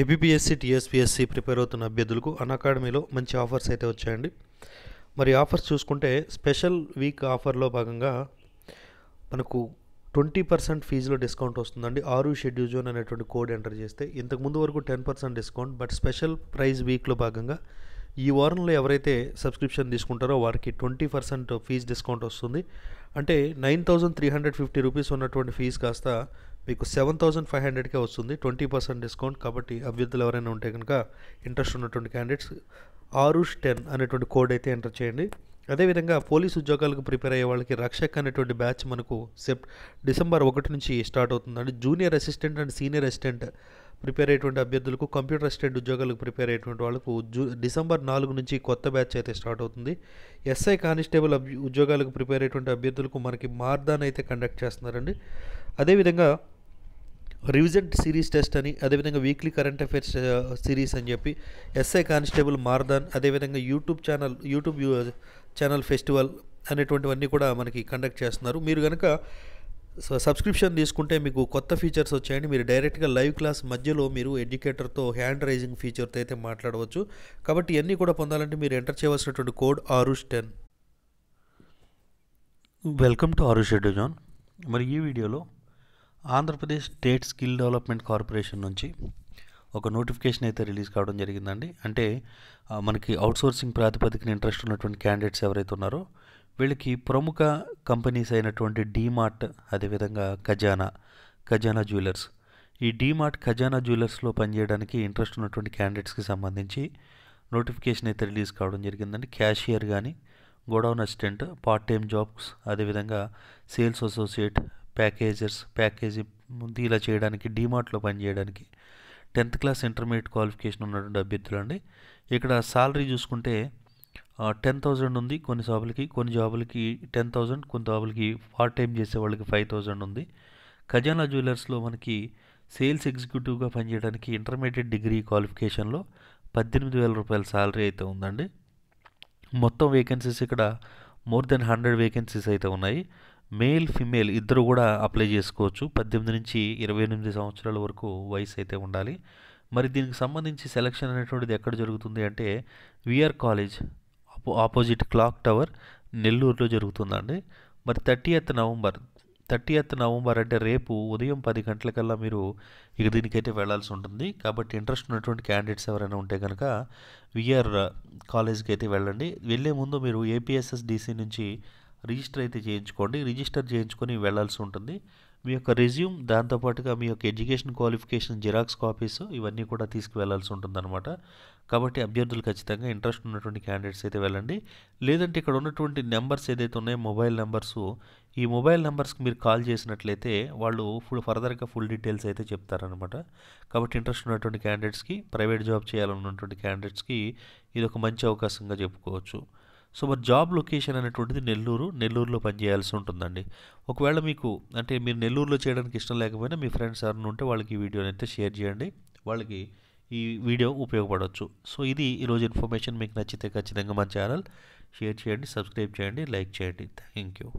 ఏబిబిఎస్సి TSPSC prepare అవుతున్న అభ్యర్థులకు అన్ అకాడమీలో మంచి ఆఫర్స్ అయితే వచ్చాయండి మరి ఆఫర్స్ చూసుకుంటే స్పెషల్ వీక్ ఆఫర్లో భాగంగా మనకు ట్వంటీ పర్సెంట్ ఫీజులో డిస్కౌంట్ వస్తుందండి ఆరు షెడ్యూల్ జోన్ అనేటువంటి కోడ్ ఎంటర్ చేస్తే ఇంతకుముందు వరకు ten percent discount but special prize వీక్లో భాగంగా ఈ వారంలో ఎవరైతే సబ్స్క్రిప్షన్ తీసుకుంటారో వారికి ట్వంటీ పర్సెంట్ ఫీజు డిస్కౌంట్ వస్తుంది అంటే nine thousand three hundred fifty rupees ఉన్నటువంటి ఫీజు కాస్త మీకు సెవెన్ థౌసండ్ ఫైవ్ హండ్రెడ్కే వస్తుంది ట్వంటీ పర్సెంట్ డిస్కౌంట్ కాబట్టి అభ్యర్థులు ఎవరైనా ఉంటే కనుక ఇంట్రెస్ట్ ఉన్నటువంటి క్యాండిడేట్స్ ఆరుష్ టెన్ అనేటువంటి కోడ్ అయితే ఎంటర్ చేయండి అదేవిధంగా పోలీస్ ఉద్యోగాలకు ప్రిపేర్ అయ్యే వాళ్ళకి రక్షక్ అనేటువంటి బ్యాచ్ మనకు సెప్ డిసెంబర్ ఒకటి నుంచి స్టార్ట్ అవుతుందండి junior assistant and senior assistant prepare అయ్యేటువంటి అభ్యర్థులకు కంప్యూటర్ అసిస్టెంట్ ఉద్యోగాలకు ప్రిపేర్ అయ్యేటువంటి వాళ్ళకు జూ డిసెంబర్ నాలుగు నుంచి కొత్త బ్యాచ్ అయితే స్టార్ట్ అవుతుంది ఎస్ఐ కానిస్టేబుల్ ఉద్యోగాలకు ప్రిపేర్ అయ్యేటువంటి అభ్యర్థులకు మనకి మార్దాన్ అయితే కండక్ట్ చేస్తున్నారండి అదేవిధంగా రివిజన్ సిరీస్ టెస్ట్ అని అదేవిధంగా వీక్లీ కరెంట్ అఫైర్స్ సిరీస్ అని చెప్పి ఎస్ఐ కానిస్టేబుల్ మార్దాన్ అదేవిధంగా YouTube channel YouTube channel festival అనేటువంటివన్నీ కూడా మనకి కండక్ట్ చేస్తున్నారు మీరు కనుక సబ్స్క్రిప్షన్ తీసుకుంటే మీకు కొత్త ఫీచర్స్ వచ్చాయండి మీరు డైరెక్ట్గా లైవ్ క్లాస్ మధ్యలో మీరు ఎడ్యుకేటర్తో హ్యాండ్ రైజింగ్ ఫీచర్తో అయితే మాట్లాడవచ్చు కాబట్టి ఇవన్నీ కూడా పొందాలంటే మీరు ఎంటర్ చేయవలసినటువంటి code Aarush ten welcome to Aarush Edujaan మరి ఈ వీడియోలో Andhra Pradesh state skill development corporation నుంచి ఒక నోటిఫికేషన్ అయితే రిలీజ్ కావడం జరిగిందండి అంటే మనకి అవుట్సోర్సింగ్ ప్రాతిపదికన ఇంట్రెస్ట్ ఉన్నటువంటి క్యాండిడేట్స్ ఎవరైతే ఉన్నారో వీళ్ళకి ప్రముఖ కంపెనీస్ అయినటువంటి డీమార్ట్ అదేవిధంగా ఖజానా ఖజానా జ్యువెలర్స్ ఈ డీమార్ట్ ఖజానా జ్యువెలర్స్లో పనిచేయడానికి ఇంట్రెస్ట్ ఉన్నటువంటి క్యాండిడేట్స్కి సంబంధించి నోటిఫికేషన్ అయితే రిలీజ్ కావడం జరిగిందండి క్యాషియర్ కానీ godown assistant part time jobs అదేవిధంగా సేల్స్ అసోసియేట్ ప్యాకేజర్స్ ప్యాకేజీ ముందు ఇలా చేయడానికి డీమార్ట్లో పనిచేయడానికి టెన్త్ క్లాస్ ఇంటర్మీడియట్ క్వాలిఫికేషన్ ఉన్నటువంటి అభ్యర్థులు అండి ఇక్కడ సాలరీ చూసుకుంటే టెన్ థౌజండ్ ఉంది కొన్ని జాబులకి కొన్ని జాబులకి టెన్ థౌజండ్ కొన్ని జాబులకి పార్ట్ టైం చేసే వాళ్ళకి ఫైవ్ థౌజండ్ ఉంది ఖజానా జ్యువెలర్స్లో మనకి సేల్స్ ఎగ్జిక్యూటివ్గా పనిచేయడానికి ఇంటర్మీడియట్ డిగ్రీ క్వాలిఫికేషన్లో పద్దెనిమిది వేల రూపాయల సాలరీ అయితే ఉందండి మొత్తం వేకెన్సీస్ ఇక్కడ మోర్ దెన్ హండ్రెడ్ వేకెన్సీస్ అయితే ఉన్నాయి మేల్ ఫిమేల్ ఇద్దరు కూడా అప్లై చేసుకోవచ్చు పద్దెనిమిది నుంచి ఇరవై ఎనిమిది సంవత్సరాల వరకు వయసు అయితే ఉండాలి మరి దీనికి సంబంధించి సెలక్షన్ అనేటువంటిది ఎక్కడ జరుగుతుంది అంటే VR college opposite clock tower నెల్లూరులో జరుగుతుందండి మరి థర్టీ ఎత్ నవంబర్ థర్టీ ఎత్ నవంబర్ అంటే రేపు ఉదయం పది గంటలకల్లా మీరు ఇక దీనికైతే వెళ్లాల్సి ఉంటుంది కాబట్టి ఇంట్రెస్ట్ ఉన్నటువంటి క్యాండిడేట్స్ ఎవరైనా ఉంటే కనుక విఆర్ కాలేజ్కి అయితే వెళ్ళండి వెళ్ళే ముందు మీరు ఏపీఎస్ఎస్డిసి నుంచి రిజిస్టర్ అయితే చేయించుకోండి రిజిస్టర్ చేయించుకొని వెళ్లాల్సి ఉంటుంది మీ యొక్క రెజ్యూమ్ దాంతోపాటుగా మీ యొక్క ఎడ్యుకేషన్ క్వాలిఫికేషన్ జిరాక్స్ కాపీస్ ఇవన్నీ కూడా తీసుకువెళ్లాల్సి ఉంటుందన్నమాట కాబట్టి అభ్యర్థులు ఖచ్చితంగా ఇంట్రెస్ట్ ఉన్నటువంటి క్యాండిడేట్స్ అయితే వెళ్ళండి లేదంటే ఇక్కడ ఉన్నటువంటి నెంబర్స్ ఏదైతే ఉన్నాయో మొబైల్ నెంబర్స్ ఈ మొబైల్ నెంబర్స్కి మీరు కాల్ చేసినట్లయితే వాళ్ళు ఫుల్ ఫర్దర్గా ఫుల్ డీటెయిల్స్ అయితే చెప్తారనమాట కాబట్టి ఇంట్రెస్ట్ ఉన్నటువంటి క్యాండిడేట్స్కి ప్రైవేట్ జాబ్ చేయాలన్నటువంటి క్యాండిడేట్స్కి ఇది ఒక మంచి అవకాశంగా చెప్పుకోవచ్చు సో మరి జాబ్ లొకేషన్ అనేటువంటిది నెల్లూరు నెల్లూరులో పనిచేయాల్సి ఉంటుందండి ఒకవేళ మీకు అంటే మీరు నెల్లూరులో చేయడానికి ఇష్టం లేకపోయినా మీ ఫ్రెండ్స్ ఎవరైనా ఉంటే వాళ్ళకి ఈ వీడియోని అయితే షేర్ చేయండి వాళ్ళకి ఈ వీడియో ఉపయోగపడవచ్చు సో ఇది ఈరోజు ఇన్ఫర్మేషన్ మీకు నచ్చితే ఖచ్చితంగా మా ఛానల్ షేర్ చేయండి సబ్స్క్రైబ్ చేయండి లైక్ చేయండి థ్యాంక్ యూ